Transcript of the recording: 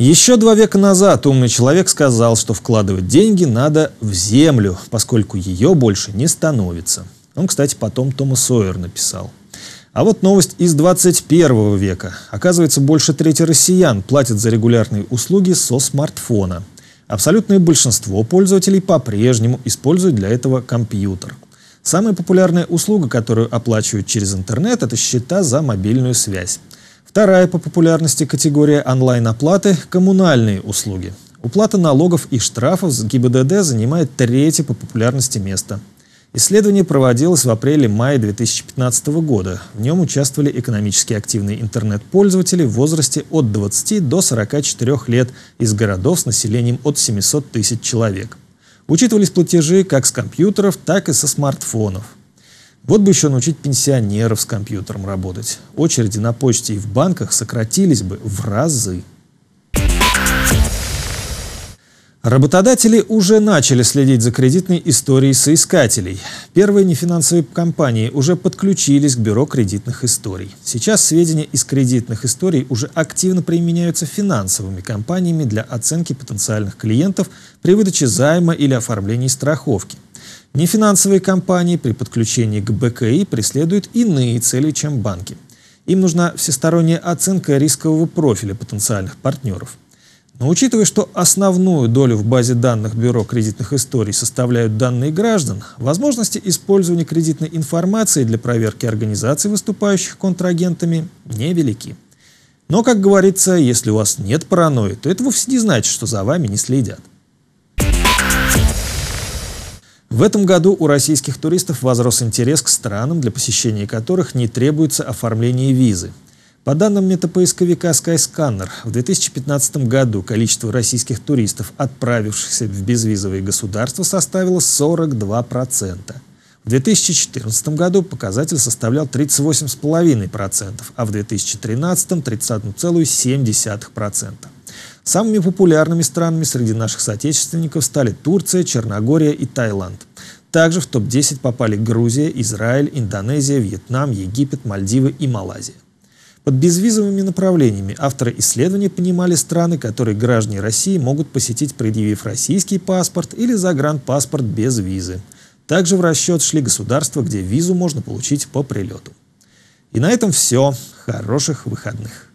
Еще два века назад умный человек сказал, что вкладывать деньги надо в землю, поскольку ее больше не становится. Он, кстати, потом Тома Сойер написал. А вот новость из 21 века. Оказывается, больше трети россиян платят за регулярные услуги со смартфона. Абсолютное большинство пользователей по-прежнему используют для этого компьютер. Самая популярная услуга, которую оплачивают через интернет, это счета за мобильную связь. Вторая по популярности категория онлайн-оплаты – коммунальные услуги. Уплата налогов и штрафов с ГИБДД занимает третье по популярности место. Исследование проводилось в апреле-мае 2015 года. В нем участвовали экономически активные интернет-пользователи в возрасте от 20 до 44 лет из городов с населением от 700 тысяч человек. Учитывались платежи как с компьютеров, так и со смартфонов. Вот бы еще научить пенсионеров с компьютером работать. Очереди на почте и в банках сократились бы в разы. Работодатели уже начали следить за кредитной историей соискателей. Первые нефинансовые компании уже подключились к бюро кредитных историй. Сейчас сведения из кредитных историй уже активно применяются финансовыми компаниями для оценки потенциальных клиентов при выдаче займа или оформлении страховки. Нефинансовые компании при подключении к БКИ преследуют иные цели, чем банки. Им нужна всесторонняя оценка рискового профиля потенциальных партнеров. Но учитывая, что основную долю в базе данных Бюро кредитных историй составляют данные граждан, возможности использования кредитной информации для проверки организаций, выступающих контрагентами, невелики. Но, как говорится, если у вас нет паранойи, то это вовсе не значит, что за вами не следят. В этом году у российских туристов возрос интерес к странам, для посещения которых не требуется оформление визы. По данным метапоисковика Skyscanner, в 2015 году количество российских туристов, отправившихся в безвизовые государства, составило 42%. В 2014 году показатель составлял 38,5%, а в 2013 – 30,7%. Самыми популярными странами среди наших соотечественников стали Турция, Черногория и Таиланд. Также в топ-10 попали Грузия, Израиль, Индонезия, Вьетнам, Египет, Мальдивы и Малайзия. Под безвизовыми направлениями авторы исследования понимали страны, которые граждане России могут посетить, предъявив российский паспорт или загранпаспорт без визы. Также в расчет шли государства, где визу можно получить по прилету. И на этом все. Хороших выходных.